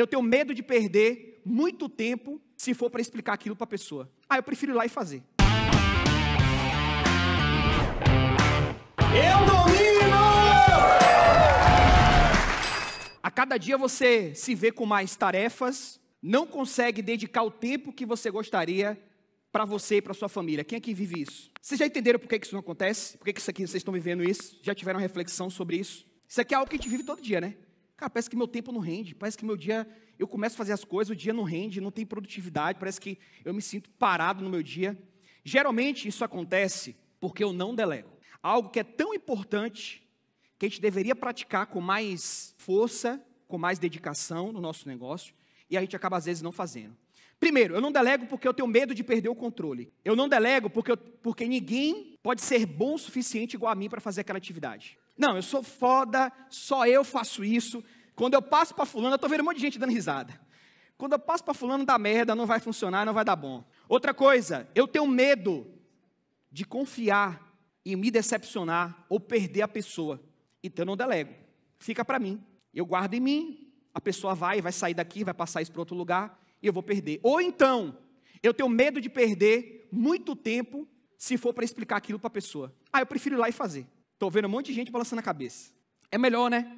Eu tenho medo de perder muito tempo se for para explicar aquilo para a pessoa. Ah, eu prefiro ir lá e fazer. Eu domino! A cada dia você se vê com mais tarefas, não consegue dedicar o tempo que você gostaria para você e para sua família. Quem é que vive isso? Vocês já entenderam por que isso não acontece? Por que isso aqui vocês estão vivendo isso? Já tiveram reflexão sobre isso? Isso aqui é algo que a gente vive todo dia, né? Cara, parece que meu tempo não rende, parece que meu dia, eu começo a fazer as coisas, o dia não rende, não tem produtividade, parece que eu me sinto parado no meu dia. Geralmente isso acontece porque eu não delego. Algo que é tão importante que a gente deveria praticar com mais força, com mais dedicação no nosso negócio, e a gente acaba às vezes não fazendo. Primeiro, eu não delego porque eu tenho medo de perder o controle. Eu não delego porque, eu, porque ninguém pode ser bom o suficiente igual a mim para fazer aquela atividade. Não, eu sou foda, só eu faço isso, quando eu passo para fulano, eu estou vendo um monte de gente dando risada. Quando eu passo para fulano, dá merda, não vai funcionar, não vai dar bom. Outra coisa, eu tenho medo de confiar e me decepcionar ou perder a pessoa. Então eu não delego. Fica para mim. Eu guardo em mim, a pessoa vai, vai sair daqui, vai passar isso para outro lugar e eu vou perder. Ou então, eu tenho medo de perder muito tempo se for para explicar aquilo para a pessoa. Ah, eu prefiro ir lá e fazer. Estou vendo um monte de gente balançando a cabeça. É melhor, né?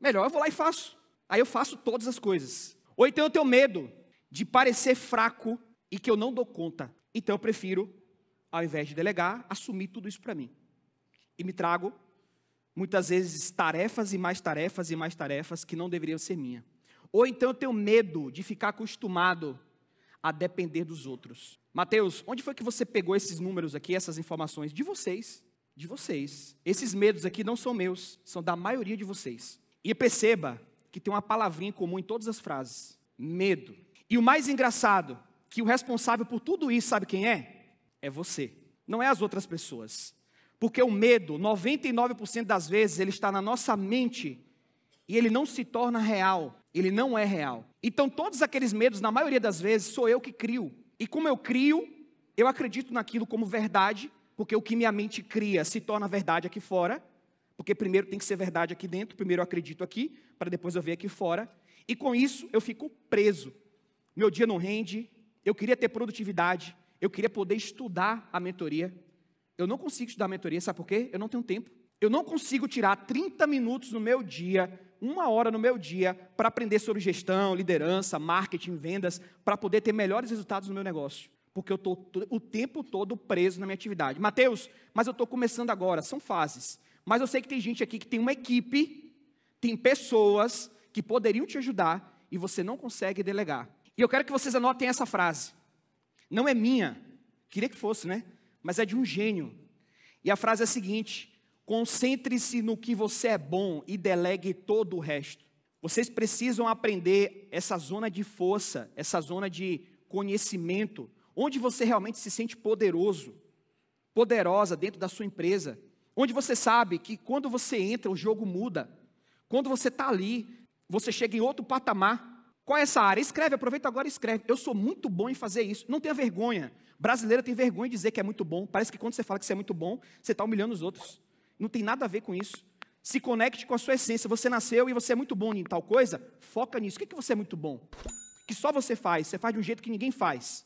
Melhor eu vou lá e faço. Aí eu faço todas as coisas. Ou então eu tenho medo de parecer fraco e que eu não dou conta. Então eu prefiro, ao invés de delegar, assumir tudo isso para mim. E me trago, muitas vezes, tarefas e mais tarefas e mais tarefas que não deveriam ser minha. Ou então eu tenho medo de ficar acostumado a depender dos outros. Mateus, onde foi que você pegou esses números aqui, essas informações? De vocês. De vocês. Esses medos aqui não são meus, são da maioria de vocês. E perceba que tem uma palavrinha em comum em todas as frases: medo. E o mais engraçado, que o responsável por tudo isso, sabe quem é? É você, não é as outras pessoas. Porque o medo, 99% das vezes, ele está na nossa mente e ele não se torna real, ele não é real. Então, todos aqueles medos, na maioria das vezes, sou eu que crio. E como eu crio, eu acredito naquilo como verdade, porque o que minha mente cria se torna verdade aqui fora, porque primeiro tem que ser verdade aqui dentro, primeiro eu acredito aqui, para depois eu ver aqui fora. E com isso eu fico preso. Meu dia não rende, eu queria ter produtividade, eu queria poder estudar a mentoria. Eu não consigo estudar a mentoria, sabe por quê? Eu não tenho tempo. Eu não consigo tirar 30 minutos no meu dia, uma hora no meu dia, para aprender sobre gestão, liderança, marketing, vendas, para poder ter melhores resultados no meu negócio. Porque eu estou o tempo todo preso na minha atividade. Mateus, mas eu estou começando agora, são fases. Mas eu sei que tem gente aqui que tem uma equipe, tem pessoas que poderiam te ajudar e você não consegue delegar. E eu quero que vocês anotem essa frase. Não é minha, queria que fosse, né? Mas é de um gênio. E a frase é a seguinte: concentre-se no que você é bom e delegue todo o resto. Vocês precisam aprender essa zona de força, essa zona de conhecimento, onde você realmente se sente poderoso, poderosa dentro da sua empresa. Onde você sabe que quando você entra, o jogo muda. Quando você está ali, você chega em outro patamar. Qual é essa área? Escreve, aproveita agora e escreve. Eu sou muito bom em fazer isso. Não tenha vergonha. Brasileiro tem vergonha de dizer que é muito bom. Parece que quando você fala que você é muito bom, você está humilhando os outros. Não tem nada a ver com isso. Se conecte com a sua essência. Você nasceu e você é muito bom em tal coisa, foca nisso. O que, é que você é muito bom? Que só você faz, você faz de um jeito que ninguém faz.